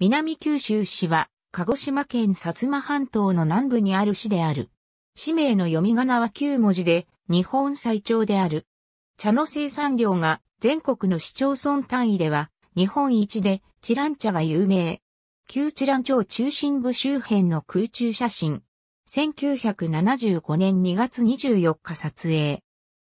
南九州市は、鹿児島県薩摩半島の南部にある市である。市名の読み仮名は9文字で、日本最長である。茶の生産量が全国の市町村単位では、日本一で、チラン茶が有名。旧チラン町中心部周辺の空中写真。1975年2月24日撮影。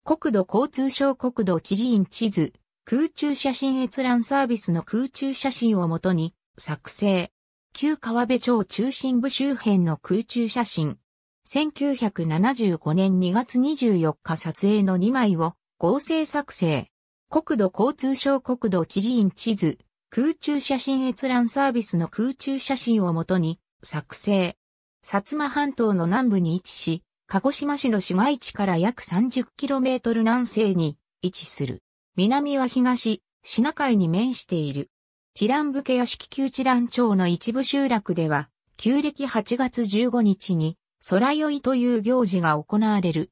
国土交通省国土地理院地図、空中写真閲覧サービスの空中写真をもとに、作成。旧川辺町中心部周辺の空中写真。1975年2月24日撮影の2枚を合成作成。国土交通省国土地理院地図、空中写真閲覧サービスの空中写真をもとに作成。薩摩半島の南部に位置し、鹿児島市の市街地から約 30km 南西に位置する。南は東、品海に面している。知覧武家屋敷旧知覧町の一部集落では、旧暦8月15日に、空酔いという行事が行われる。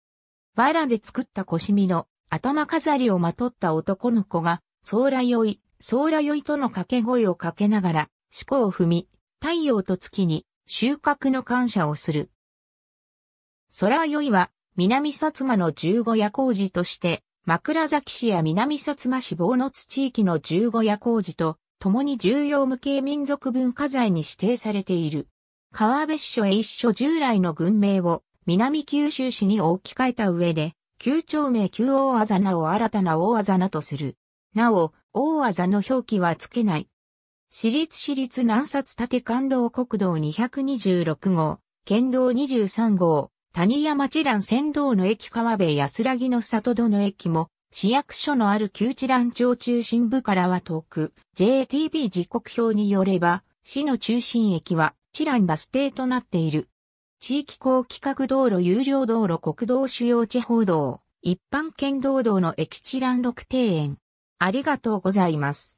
バラで作った腰身の頭飾りをまとった男の子が、空酔い、空酔いとの掛け声をかけながら、思考を踏み、太陽と月に収穫の感謝をする。空酔いは、南薩摩の十五夜工事として、枕崎市や南薩摩市坊津地域の十五夜工事と、共に重要無形民族文化財に指定されている。川辺市所へ一所従来の文名を南九州市に置き換えた上で、旧町名旧大あざなを新たな大あざなとする。なお、大あざの表記はつけない。私立私立南札立関道国道226号、県道23号、谷山地蘭仙道の駅川辺安らぎの里戸の駅も、市役所のある旧知覧町中心部からは遠く、j t b 時刻表によれば、市の中心駅は、知覧バス停となっている。地域高規格道路有料道路国道主要地方道、一般県道道の駅知覧6庭園。ありがとうございます。